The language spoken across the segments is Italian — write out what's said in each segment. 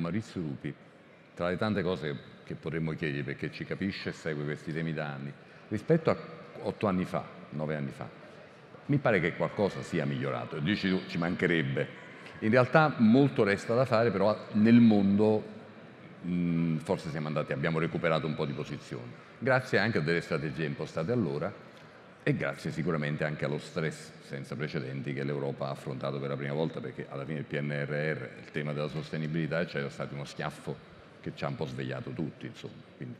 Maurizio Lupi, tra le tante cose che potremmo chiedere perché ci capisce e segue questi temi da anni, rispetto a otto anni fa, nove anni fa, mi pare che qualcosa sia migliorato. Dici tu, ci mancherebbe. In realtà molto resta da fare, però nel mondo mh, mm, forse siamo andati, abbiamo recuperato un po' di posizioni, grazie anche a delle strategie impostate allora e grazie sicuramente anche allo stress senza precedenti che l'Europa ha affrontato per la prima volta perché alla fine il PNRR, il tema della sostenibilità, c'era stato uno schiaffo che ci ha un po' svegliato tutti. Insomma. Quindi,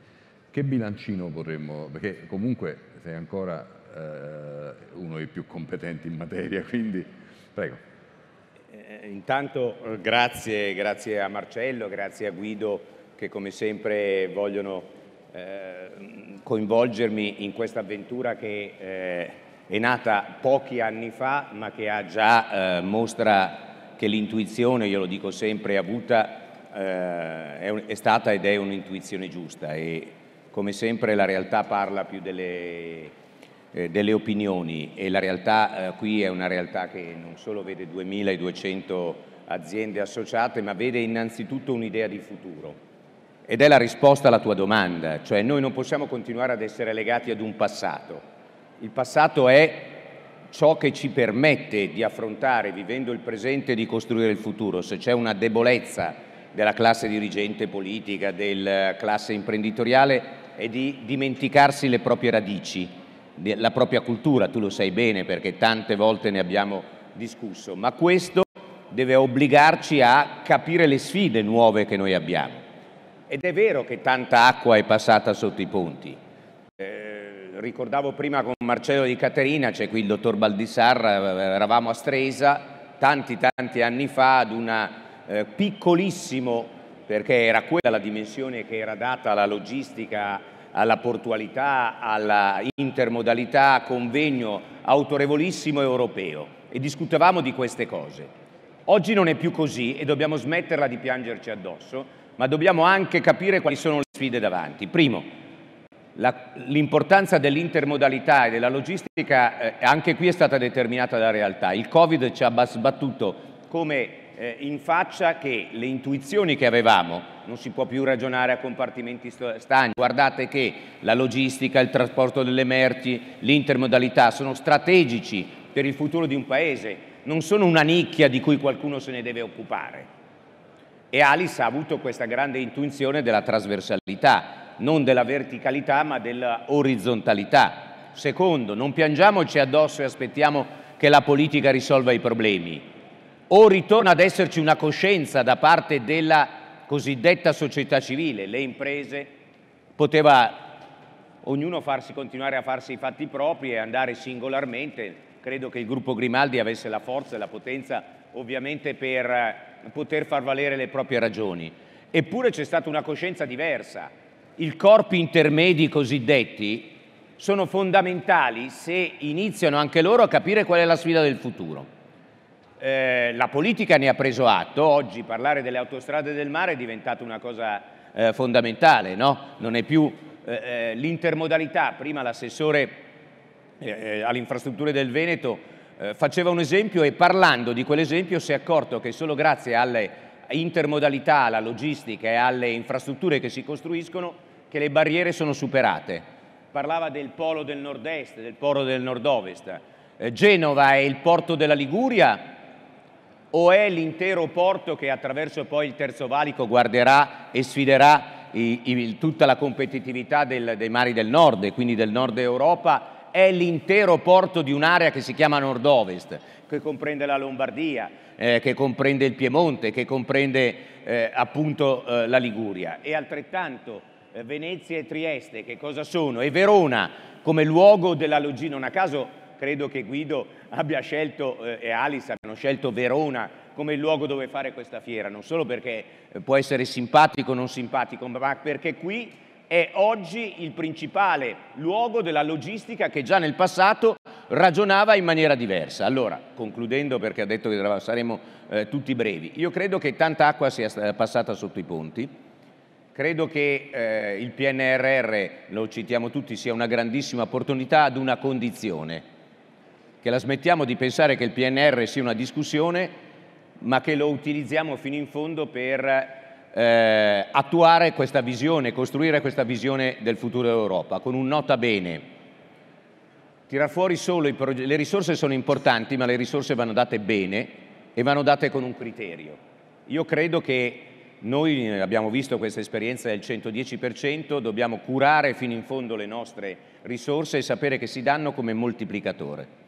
che bilancino vorremmo, perché comunque sei ancora eh, uno dei più competenti in materia, quindi prego. Eh, intanto eh, grazie, grazie a Marcello, grazie a Guido che come sempre vogliono Ehm, coinvolgermi in questa avventura che eh, è nata pochi anni fa ma che ha già eh, mostra che l'intuizione, io lo dico sempre, avuta eh, è, è stata ed è un'intuizione giusta e come sempre la realtà parla più delle delle opinioni e la realtà eh, qui è una realtà che non solo vede 2200 aziende associate ma vede innanzitutto un'idea di futuro ed è la risposta alla tua domanda, cioè noi non possiamo continuare ad essere legati ad un passato. Il passato è ciò che ci permette di affrontare, vivendo il presente, di costruire il futuro. Se c'è una debolezza della classe dirigente politica, della eh, classe imprenditoriale, è di dimenticarsi le proprie radici, la propria cultura, tu lo sai bene perché tante volte ne abbiamo discusso, ma questo deve obbligarci a capire le sfide nuove che noi abbiamo. Ed è vero che tanta acqua è passata sotto i ponti. Eh, ricordavo prima con Marcello di Caterina, c'è qui il dottor Baldissarra, eh, eravamo a Stresa tanti tanti anni fa ad un eh, piccolissimo, perché era quella la dimensione che era data alla logistica, alla portualità, alla intermodalità, convegno autorevolissimo europeo e discutevamo di queste cose. Oggi non è più così e dobbiamo smetterla di piangerci addosso ma dobbiamo anche capire quali sono le sfide davanti. Primo, l'importanza dell'intermodalità e della logistica eh, anche qui è stata determinata dalla realtà. Il Covid ci ha sbattuto come eh, in faccia che le intuizioni che avevamo, non si può più ragionare a compartimenti stagni, guardate che la logistica, il trasporto delle merci, l'intermodalità sono strategici per il futuro di un paese, non sono una nicchia di cui qualcuno se ne deve occupare. E Alice ha avuto questa grande intuizione della trasversalità, non della verticalità ma dell'orizzontalità. Secondo, non piangiamoci addosso e aspettiamo che la politica risolva i problemi. O ritorna ad esserci una coscienza da parte della cosiddetta società civile, le imprese, poteva ognuno farsi, continuare a farsi i fatti propri e andare singolarmente. Credo che il gruppo Grimaldi avesse la forza e la potenza ovviamente per poter far valere le proprie ragioni. Eppure c'è stata una coscienza diversa. I corpi intermedi cosiddetti sono fondamentali se iniziano anche loro a capire qual è la sfida del futuro. Eh, la politica ne ha preso atto, oggi parlare delle autostrade del mare è diventato una cosa eh, fondamentale, no? non è più eh, eh l'intermodalità, prima l'assessore eh, eh, alle infrastrutture del Veneto eh, faceva un esempio e parlando di quell'esempio si è accorto che solo grazie alle intermodalità, alla logistica e alle infrastrutture che si costruiscono che le barriere sono superate. Parlava del polo del nord-est, del polo del nord-ovest. Eh, Genova è il porto della Liguria o è l'intero porto che attraverso poi il Terzo Valico guarderà e sfiderà i, i, tutta la competitività del, dei mari del nord e quindi del nord Europa è l'intero porto di un'area che si chiama nord-ovest, che comprende la Lombardia, eh, che comprende il Piemonte, che comprende eh, appunto eh, la Liguria e altrettanto eh, Venezia e Trieste, che cosa sono? E Verona come luogo della logina, non a caso credo che Guido abbia scelto eh, e Alice abbiano scelto Verona come il luogo dove fare questa fiera, non solo perché eh, può essere simpatico o non simpatico, ma perché qui è oggi il principale luogo della logistica che già nel passato ragionava in maniera diversa. Allora, concludendo perché ha detto che saremo eh, tutti brevi, io credo che tanta acqua sia passata sotto i ponti, credo che eh, il PNRR, lo citiamo tutti, sia una grandissima opportunità ad una condizione, che la smettiamo di pensare che il PNR sia una discussione, ma che lo utilizziamo fino in fondo per eh, attuare questa visione, costruire questa visione del futuro dell'Europa con un nota bene. Tirar fuori solo i progetti, le risorse sono importanti, ma le risorse vanno date bene e vanno date con un criterio. Io credo che noi abbiamo visto questa esperienza del 110%, dobbiamo curare fino in fondo le nostre risorse e sapere che si danno come moltiplicatore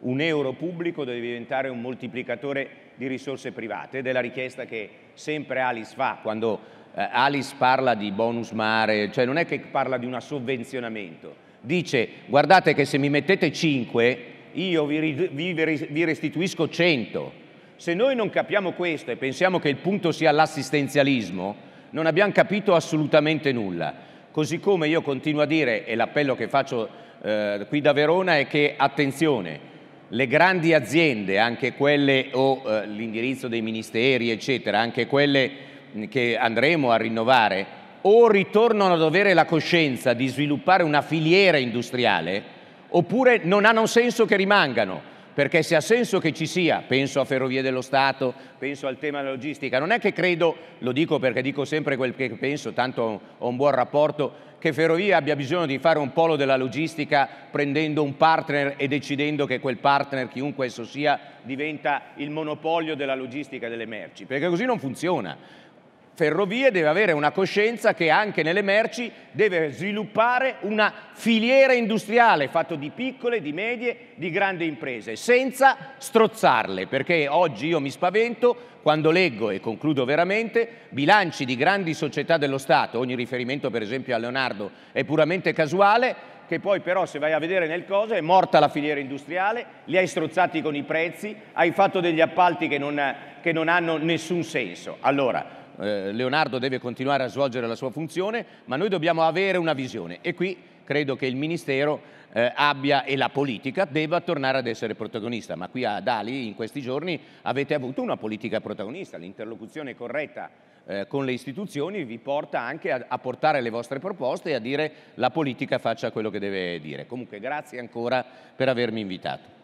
un euro pubblico deve diventare un moltiplicatore di risorse private ed è la richiesta che sempre Alice fa quando eh, Alice parla di bonus mare, cioè non è che parla di un sovvenzionamento, dice guardate che se mi mettete 5 io vi, vi, vi restituisco 100. Se noi non capiamo questo e pensiamo che il punto sia l'assistenzialismo, non abbiamo capito assolutamente nulla. Così come io continuo a dire, e l'appello che faccio eh, qui da Verona è che attenzione, le grandi aziende, anche quelle o eh, l'indirizzo dei ministeri, eccetera, anche quelle mm, che andremo a rinnovare, o ritornano ad avere la coscienza di sviluppare una filiera industriale, oppure non hanno senso che rimangano perché se ha senso che ci sia, penso a Ferrovie dello Stato, penso al tema della logistica, non è che credo, lo dico perché dico sempre quel che penso, tanto ho un buon rapporto, che Ferrovie abbia bisogno di fare un polo della logistica prendendo un partner e decidendo che quel partner, chiunque esso sia, diventa il monopolio della logistica delle merci, perché così non funziona. Ferrovie deve avere una coscienza che anche nelle merci deve sviluppare una filiera industriale fatta di piccole, di medie, di grandi imprese, senza strozzarle, perché oggi io mi spavento quando leggo, e concludo veramente, bilanci di grandi società dello Stato, ogni riferimento per esempio a Leonardo è puramente casuale, che poi però se vai a vedere nel coso è morta la filiera industriale, li hai strozzati con i prezzi, hai fatto degli appalti che non, che non hanno nessun senso. Allora, eh, Leonardo deve continuare a svolgere la sua funzione, ma noi dobbiamo avere una visione e qui credo che il Ministero eh, abbia e la politica debba tornare ad essere protagonista, ma qui a Dali in questi giorni avete avuto una politica protagonista, l'interlocuzione corretta eh, con le istituzioni vi porta anche a, a, portare le vostre proposte e a dire la politica faccia quello che deve dire. Comunque grazie ancora per avermi invitato.